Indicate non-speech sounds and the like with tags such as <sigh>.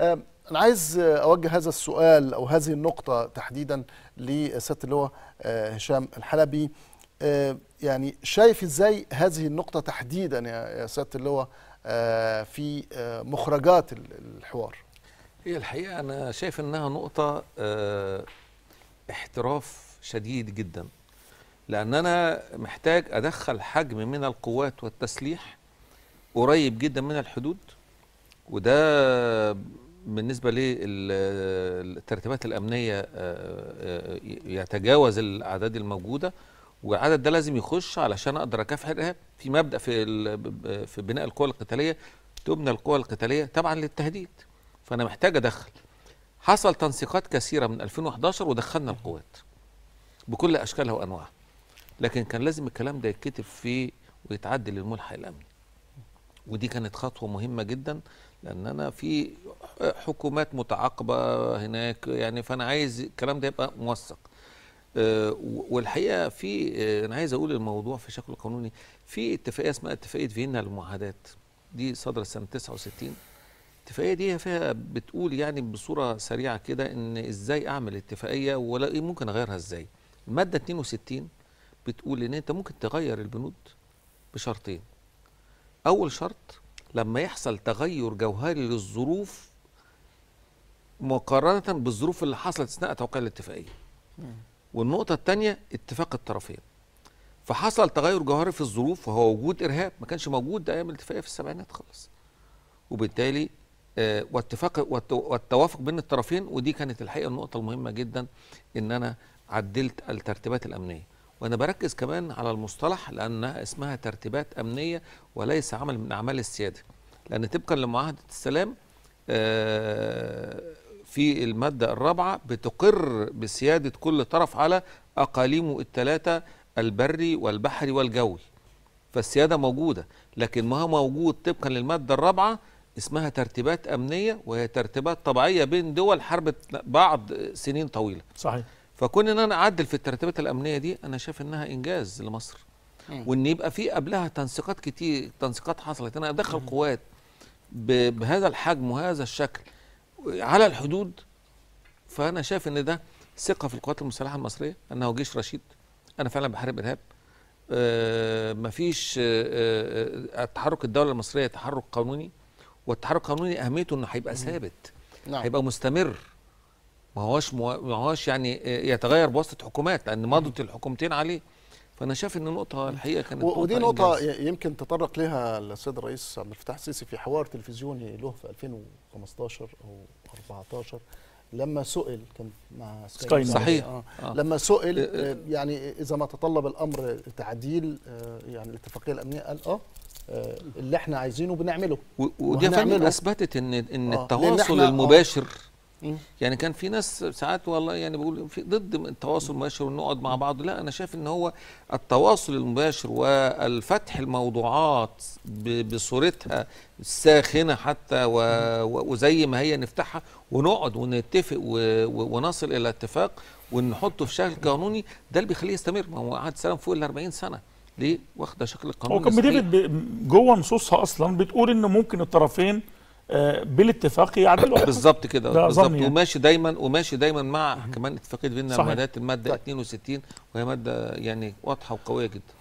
آه، أنا عايز أوجه هذا السؤال أو هذه النقطة تحديدا لسيادة اللواء آه، هشام الحلبي آه، يعني شايف إزاي هذه النقطة تحديدا يا سيادة اللواء في مخرجات الحوار هي الحقيقة أنا شايف أنها نقطة احتراف شديد جدا لأن أنا محتاج أدخل حجم من القوات والتسليح قريب جدا من الحدود وده بالنسبة للترتيبات الأمنية آه، آه، يتجاوز الأعداد الموجودة والعدد ده لازم يخش علشان أقدر أكافح الإرهاب في مبدأ في في بناء القوى القتالية تبنى القوى القتالية طبعا للتهديد فأنا محتاج أدخل حصل تنسيقات كثيرة من 2011 ودخلنا القوات بكل أشكالها وأنواعها لكن كان لازم الكلام ده يتكتب في ويتعدل للملحق الأمني ودي كانت خطوة مهمة جدا لأن أنا في حكومات متعاقبه هناك يعني فانا عايز الكلام ده يبقى موثق آه، والحقيقه في آه، انا عايز اقول الموضوع في شكل قانوني في اتفاقيه اسمها اتفاقيه فيينا للمعاهدات دي صدر سنه 69 الاتفاقيه دي فيها بتقول يعني بصوره سريعه كده ان ازاي اعمل اتفاقيه ولا إيه، ممكن اغيرها ازاي الماده 62 بتقول ان انت ممكن تغير البنود بشرطين اول شرط لما يحصل تغير جوهري للظروف مقارنه بالظروف اللي حصلت اثناء توقيع الاتفاقيه والنقطه الثانيه اتفاق الطرفين فحصل تغير جوهري في الظروف وهو وجود ارهاب ما كانش موجود ايام الاتفاقيه في السبعينات خالص وبالتالي آه، واتفاق والتوافق بين الطرفين ودي كانت الحقيقه النقطه المهمه جدا ان انا عدلت الترتيبات الامنيه وانا بركز كمان على المصطلح لانها اسمها ترتيبات امنيه وليس عمل من اعمال السياده لان طبقا لمعاهده السلام آه، في المادة الرابعة بتقر بسيادة كل طرف على أقاليمه الثلاثة البري والبحري والجوي فالسيادة موجودة لكن ما هو موجود طبقا للمادة الرابعة اسمها ترتيبات أمنية وهي ترتيبات طبيعية بين دول حرب بعض سنين طويلة صحيح فكون ان انا اعدل في الترتيبات الامنيه دي انا شايف انها انجاز لمصر إيه. وان يبقى في قبلها تنسيقات كتير تنسيقات حصلت انا ادخل إيه. قوات بهذا الحجم وهذا الشكل على الحدود فانا شايف ان ده ثقه في القوات المسلحه المصريه انه جيش رشيد انا فعلا بحارب ارهاب آه مفيش آه, آه، تحرك الدوله المصريه تحرك قانوني والتحرك القانوني اهميته انه هيبقى ثابت نعم. هيبقى مستمر ما هوش ما هوش يعني آه، يتغير بواسطه حكومات لان مضت الحكومتين عليه فانا شايف ان النقطه الحقيقه كانت ودي نقطه إنجاز. يمكن تطرق لها السيد الرئيس عبد الفتاح السيسي في حوار تلفزيوني له في 2015 او 14 لما سئل كان مع سكاي صحيح آه. آه. لما سئل إيه، إيه. آه، يعني اذا ما تطلب الامر تعديل آه، يعني الاتفاقيه الامنيه قال آه،, اه اللي احنا عايزينه بنعمله ودي فعلا اثبتت ان ان آه. التواصل المباشر آه. يعني كان في ناس ساعات والله يعني بقول في ضد التواصل المباشر ونقعد مع بعض لا انا شايف ان هو التواصل المباشر والفتح الموضوعات بصورتها الساخنه حتى وزي ما هي نفتحها ونقعد ونتفق ونصل الى اتفاق ونحطه في شكل قانوني ده اللي بيخليه يستمر ما هو قعد سلام فوق ال 40 سنه ليه واخده شكل قانوني هو كان جوه نصوصها اصلا بتقول ان ممكن الطرفين آه، بالاتفاق يعدلوا <coughs> بالظبط كده بالظبط يعني. وماشي دايما وماشي دايما مع كمان اتفاقيه فيينا المادات الماده 62 طيب. وهي ماده يعني واضحه وقويه جدا